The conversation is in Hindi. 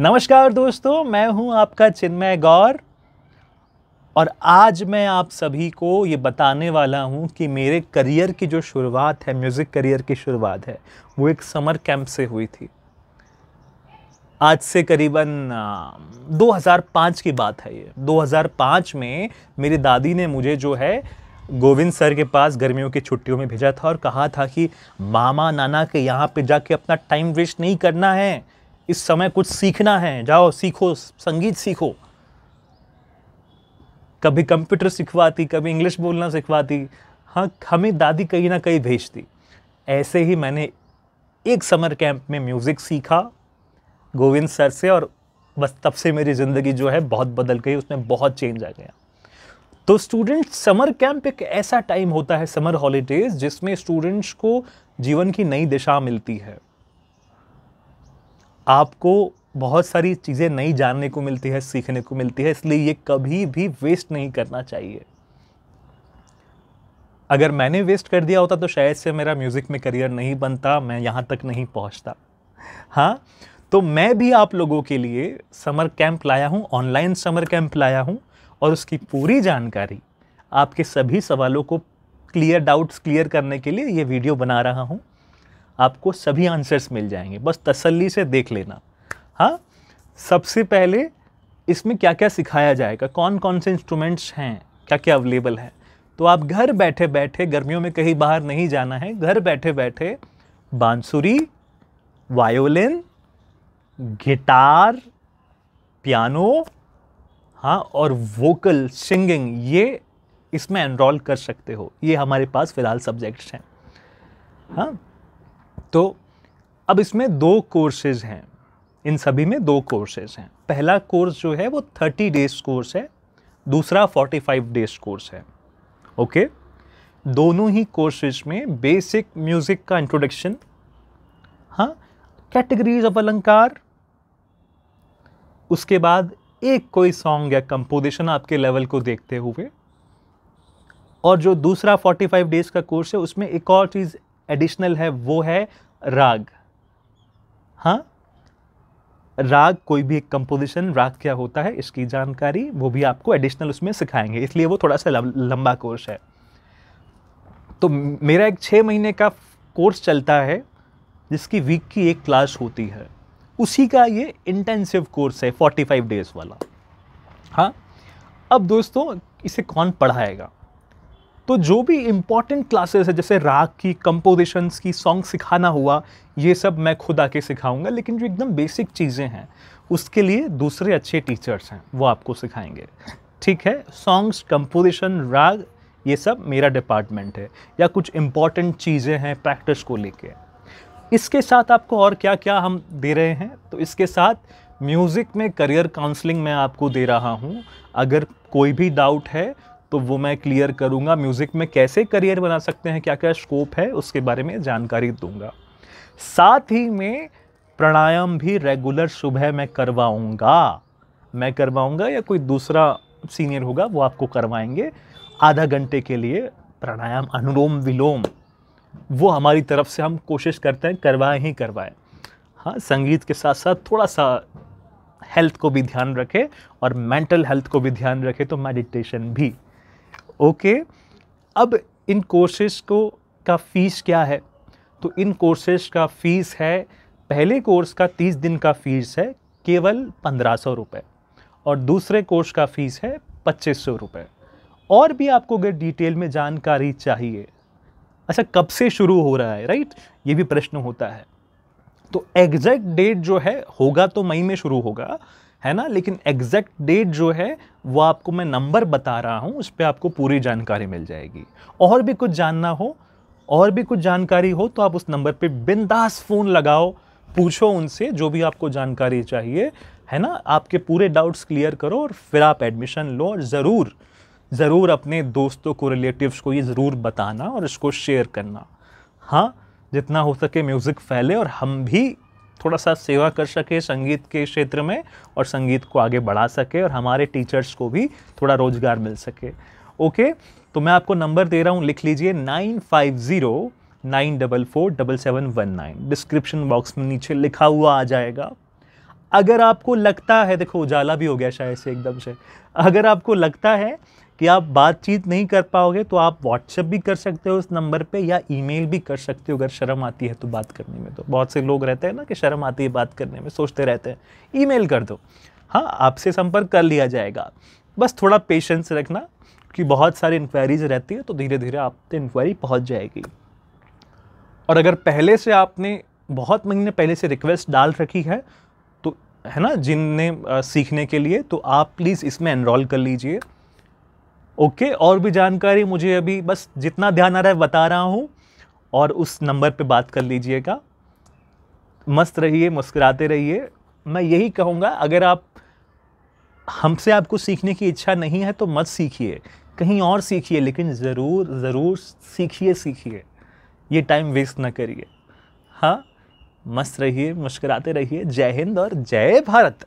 नमस्कार दोस्तों मैं हूं आपका चिन्मय गौर और आज मैं आप सभी को ये बताने वाला हूं कि मेरे करियर की जो शुरुआत है म्यूज़िक करियर की शुरुआत है वो एक समर कैंप से हुई थी आज से करीबन 2005 की बात है ये 2005 में मेरी दादी ने मुझे जो है गोविंद सर के पास गर्मियों की छुट्टियों में भेजा था और कहा था कि मामा नाना के यहाँ पे जाके अपना टाइम वेस्ट नहीं करना है इस समय कुछ सीखना है जाओ सीखो संगीत सीखो कभी कंप्यूटर सिखवाती कभी इंग्लिश बोलना सिखवाती हाँ हमें दादी कहीं ना कहीं भेजती ऐसे ही मैंने एक समर कैंप में म्यूज़िक सीखा गोविंद सर से और बस तब से मेरी ज़िंदगी जो है बहुत बदल गई उसमें बहुत चेंज आ गया तो स्टूडेंट समर कैंप एक ऐसा टाइम होता है समर हॉलीडेज जिसमें स्टूडेंट्स को जीवन की नई दिशा मिलती है आपको बहुत सारी चीज़ें नई जानने को मिलती है सीखने को मिलती है इसलिए ये कभी भी वेस्ट नहीं करना चाहिए अगर मैंने वेस्ट कर दिया होता तो शायद से मेरा म्यूज़िक में करियर नहीं बनता मैं यहाँ तक नहीं पहुँचता हाँ तो मैं भी आप लोगों के लिए समर कैंप लाया हूँ ऑनलाइन समर कैंप लाया हूँ और उसकी पूरी जानकारी आपके सभी सवालों को क्लियर डाउट्स क्लियर करने के लिए ये वीडियो बना रहा हूँ आपको सभी आंसर्स मिल जाएंगे बस तसल्ली से देख लेना हाँ सबसे पहले इसमें क्या क्या सिखाया जाएगा कौन कौन से इंस्ट्रूमेंट्स हैं क्या क्या अवेलेबल है तो आप घर बैठे बैठे गर्मियों में कहीं बाहर नहीं जाना है घर बैठे बैठे बांसुरी वायोलिन गिटार पियानो हाँ और वोकल सिंगिंग ये इसमें एनरोल कर सकते हो ये हमारे पास फ़िलहाल सब्जेक्ट्स हैं हाँ तो अब इसमें दो कोर्सेज हैं इन सभी में दो कोर्सेज हैं पहला कोर्स जो है वो थर्टी डेज कोर्स है दूसरा फोर्टी फाइव डेज कोर्स है ओके दोनों ही कोर्सेज में बेसिक म्यूज़िक का इंट्रोडक्शन हाँ कैटेगरीज ऑफ अलंकार उसके बाद एक कोई सॉन्ग या कंपोजिशन आपके लेवल को देखते हुए और जो दूसरा 45 डेज का कोर्स है उसमें एक और चीज़ एडिशनल है वो है राग हाँ राग कोई भी एक कंपोजिशन राग क्या होता है इसकी जानकारी वो भी आपको एडिशनल उसमें सिखाएंगे इसलिए वो थोड़ा सा लंबा कोर्स है तो मेरा एक छः महीने का कोर्स चलता है जिसकी वीक की एक क्लास होती है उसी का ये इंटेंसिव कोर्स है 45 डेज वाला हाँ अब दोस्तों इसे कौन पढ़ाएगा तो जो भी इम्पॉर्टेंट क्लासेस है जैसे राग की कंपोजिशंस की सॉन्ग सिखाना हुआ ये सब मैं खुद आके सिखाऊंगा लेकिन जो एकदम बेसिक चीज़ें हैं उसके लिए दूसरे अच्छे टीचर्स हैं वो आपको सिखाएंगे ठीक है सॉन्ग्स कंपोजिशन राग ये सब मेरा डिपार्टमेंट है या कुछ इम्पॉर्टेंट चीज़ें हैं प्रैक्टिस को लेके इसके साथ आपको और क्या क्या हम दे रहे हैं तो इसके साथ म्यूज़िक में करियर काउंसलिंग मैं आपको दे रहा हूँ अगर कोई भी डाउट है तो वो मैं क्लियर करूँगा म्यूज़िक में कैसे करियर बना सकते हैं क्या क्या स्कोप है उसके बारे में जानकारी दूंगा साथ ही में प्राणायाम भी रेगुलर सुबह मैं करवाऊँगा मैं करवाऊँगा या कोई दूसरा सीनियर होगा वो आपको करवाएंगे आधा घंटे के लिए प्राणायाम अनुलोम विलोम वो हमारी तरफ से हम कोशिश करते हैं करवाएं ही करवाएं हाँ संगीत के साथ साथ थोड़ा सा हेल्थ को भी ध्यान रखें और मेंटल हेल्थ को भी ध्यान रखें तो मेडिटेशन भी ओके अब इन कोर्सेज को का फ़ीस क्या है तो इन कोर्सेज का फ़ीस है पहले कोर्स का तीस दिन का फ़ीस है केवल पंद्रह सौ रुपये और दूसरे कोर्स का फ़ीस है पच्चीस सौ रुपये और भी आपको अगर डिटेल में जानकारी चाहिए अच्छा कब से शुरू हो रहा है राइट ये भी प्रश्न होता है तो एग्जैक्ट डेट जो है होगा तो मई में शुरू होगा है ना लेकिन एग्जैक्ट डेट जो है वो आपको मैं नंबर बता रहा हूँ उस पर आपको पूरी जानकारी मिल जाएगी और भी कुछ जानना हो और भी कुछ जानकारी हो तो आप उस नंबर पे बिंदास फ़ोन लगाओ पूछो उनसे जो भी आपको जानकारी चाहिए है ना आपके पूरे डाउट्स क्लियर करो और फिर आप एडमिशन लो और ज़रूर ज़रूर अपने दोस्तों को रिलेटिव्स को ये ज़रूर बताना और इसको शेयर करना हाँ जितना हो सके म्यूज़िक फैले और हम भी थोड़ा सा सेवा कर सके संगीत के क्षेत्र में और संगीत को आगे बढ़ा सके और हमारे टीचर्स को भी थोड़ा रोज़गार मिल सके ओके तो मैं आपको नंबर दे रहा हूँ लिख लीजिए nine five zero nine double four double seven one nine description box में नीचे लिखा हुआ आ जाएगा अगर आपको लगता है देखो उजाला भी हो गया शायद से एकदम से अगर आपको लगता है कि आप बातचीत नहीं कर पाओगे तो आप व्हाट्सएप भी कर सकते हो उस नंबर पे या ईमेल भी कर सकते हो अगर शर्म आती है तो बात करने में तो बहुत से लोग रहते हैं ना कि शर्म आती है बात करने में सोचते रहते हैं ईमेल कर दो हाँ आपसे संपर्क कर लिया जाएगा बस थोड़ा पेशेंस रखना कि बहुत सारी इंक्वायरीज रहती है तो धीरे धीरे आप तक इंक्वायरी पहुँच जाएगी और अगर पहले से आपने बहुत महीने पहले से रिक्वेस्ट डाल रखी है तो है ना जिनने सीखने के लिए तो आप प्लीज़ इसमें एनरोल कर लीजिए ओके और भी जानकारी मुझे अभी बस जितना ध्यान आ रहा है बता रहा हूँ और उस नंबर पे बात कर लीजिएगा मस्त रहिए मुस्कुराते रहिए मैं यही कहूँगा अगर आप हमसे आपको सीखने की इच्छा नहीं है तो मत सीखिए कहीं और सीखिए लेकिन ज़रूर ज़रूर सीखिए सीखिए ये टाइम वेस्ट ना करिए हाँ मस्त रहिए मुस्कराते रहिए जय हिंद और जय भारत